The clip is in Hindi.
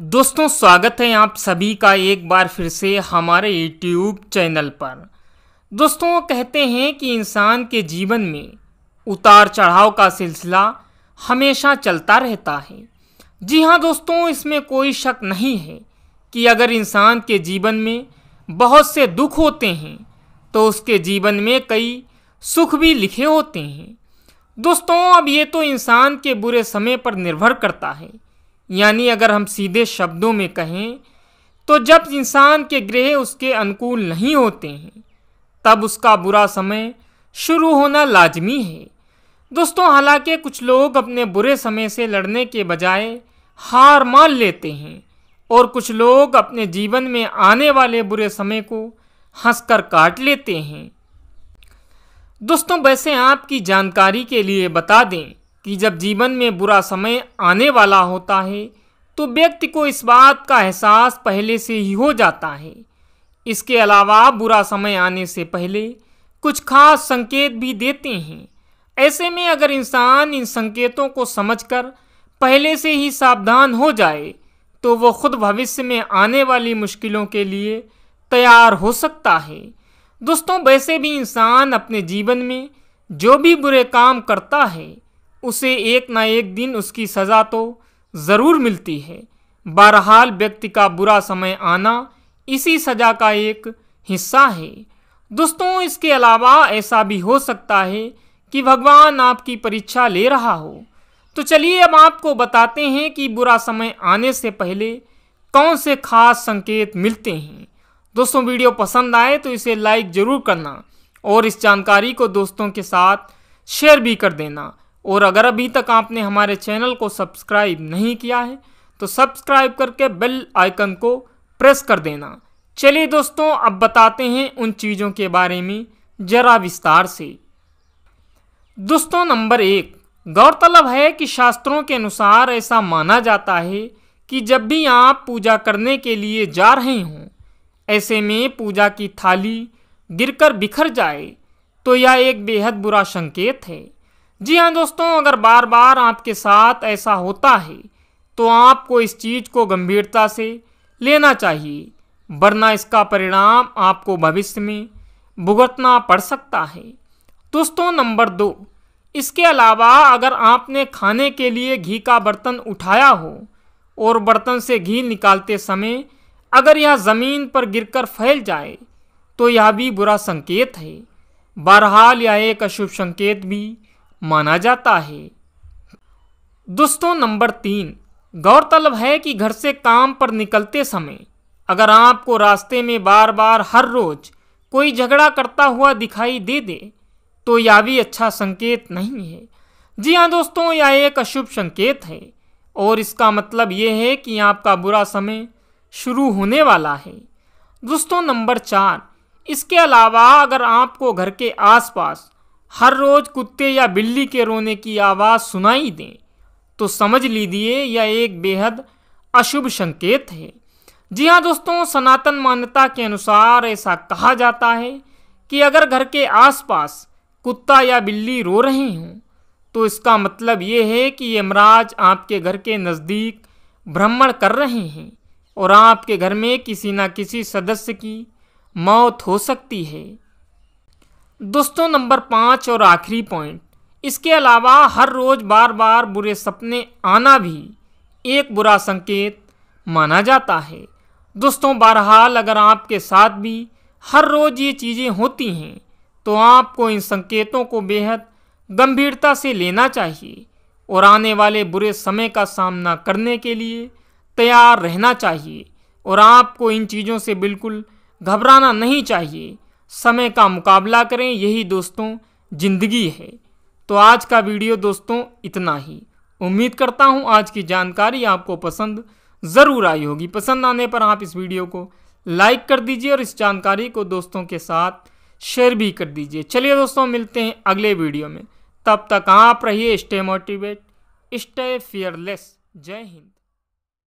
दोस्तों स्वागत है आप सभी का एक बार फिर से हमारे यूट्यूब चैनल पर दोस्तों कहते हैं कि इंसान के जीवन में उतार चढ़ाव का सिलसिला हमेशा चलता रहता है जी हाँ दोस्तों इसमें कोई शक नहीं है कि अगर इंसान के जीवन में बहुत से दुख होते हैं तो उसके जीवन में कई सुख भी लिखे होते हैं दोस्तों अब ये तो इंसान के बुरे समय पर निर्भर करता है यानी अगर हम सीधे शब्दों में कहें तो जब इंसान के ग्रह उसके अनुकूल नहीं होते हैं तब उसका बुरा समय शुरू होना लाजमी है दोस्तों हालांकि कुछ लोग अपने बुरे समय से लड़ने के बजाय हार मान लेते हैं और कुछ लोग अपने जीवन में आने वाले बुरे समय को हंसकर काट लेते हैं दोस्तों वैसे आपकी जानकारी के लिए बता दें कि जब जीवन में बुरा समय आने वाला होता है तो व्यक्ति को इस बात का एहसास पहले से ही हो जाता है इसके अलावा बुरा समय आने से पहले कुछ खास संकेत भी देते हैं ऐसे में अगर इंसान इन संकेतों को समझकर पहले से ही सावधान हो जाए तो वो खुद भविष्य में आने वाली मुश्किलों के लिए तैयार हो सकता है दोस्तों वैसे भी इंसान अपने जीवन में जो भी बुरे काम करता है उसे एक ना एक दिन उसकी सज़ा तो ज़रूर मिलती है बहरहाल व्यक्ति का बुरा समय आना इसी सज़ा का एक हिस्सा है दोस्तों इसके अलावा ऐसा भी हो सकता है कि भगवान आपकी परीक्षा ले रहा हो तो चलिए अब आपको बताते हैं कि बुरा समय आने से पहले कौन से खास संकेत मिलते हैं दोस्तों वीडियो पसंद आए तो इसे लाइक ज़रूर करना और इस जानकारी को दोस्तों के साथ शेयर भी कर देना और अगर अभी तक आपने हमारे चैनल को सब्सक्राइब नहीं किया है तो सब्सक्राइब करके बेल आइकन को प्रेस कर देना चलिए दोस्तों अब बताते हैं उन चीज़ों के बारे में जरा विस्तार से दोस्तों नंबर एक गौरतलब है कि शास्त्रों के अनुसार ऐसा माना जाता है कि जब भी आप पूजा करने के लिए जा रहे हों ऐसे में पूजा की थाली गिरकर बिखर जाए तो यह एक बेहद बुरा संकेत है जी हाँ दोस्तों अगर बार बार आपके साथ ऐसा होता है तो आपको इस चीज़ को गंभीरता से लेना चाहिए वरना इसका परिणाम आपको भविष्य में भुगतना पड़ सकता है दोस्तों नंबर दो इसके अलावा अगर आपने खाने के लिए घी का बर्तन उठाया हो और बर्तन से घी निकालते समय अगर यह ज़मीन पर गिरकर फैल जाए तो यह भी बुरा संकेत है बहरहाल यह एक अशुभ संकेत भी माना जाता है दोस्तों नंबर तीन गौरतलब है कि घर से काम पर निकलते समय अगर आपको रास्ते में बार बार हर रोज कोई झगड़ा करता हुआ दिखाई दे दे तो यह भी अच्छा संकेत नहीं है जी हाँ दोस्तों यह एक अशुभ संकेत है और इसका मतलब ये है कि आपका बुरा समय शुरू होने वाला है दोस्तों नंबर चार इसके अलावा अगर आपको घर के आसपास हर रोज़ कुत्ते या बिल्ली के रोने की आवाज़ सुनाई दें तो समझ लीजिए यह एक बेहद अशुभ संकेत है जी हाँ दोस्तों सनातन मान्यता के अनुसार ऐसा कहा जाता है कि अगर घर के आसपास कुत्ता या बिल्ली रो रहे हों तो इसका मतलब ये है कि यमराज आपके घर के नज़दीक भ्रमण कर रहे हैं और आपके घर में किसी न किसी सदस्य की मौत हो सकती है दोस्तों नंबर पाँच और आखिरी पॉइंट इसके अलावा हर रोज़ बार बार बुरे सपने आना भी एक बुरा संकेत माना जाता है दोस्तों बहरहाल अगर आपके साथ भी हर रोज़ ये चीज़ें होती हैं तो आपको इन संकेतों को बेहद गंभीरता से लेना चाहिए और आने वाले बुरे समय का सामना करने के लिए तैयार रहना चाहिए और आपको इन चीज़ों से बिल्कुल घबराना नहीं चाहिए समय का मुकाबला करें यही दोस्तों ज़िंदगी है तो आज का वीडियो दोस्तों इतना ही उम्मीद करता हूँ आज की जानकारी आपको पसंद ज़रूर आई होगी पसंद आने पर आप इस वीडियो को लाइक कर दीजिए और इस जानकारी को दोस्तों के साथ शेयर भी कर दीजिए चलिए दोस्तों मिलते हैं अगले वीडियो में तब तक आप रहिए स्टे मोटिवेट स्टे फियरलेस जय हिंद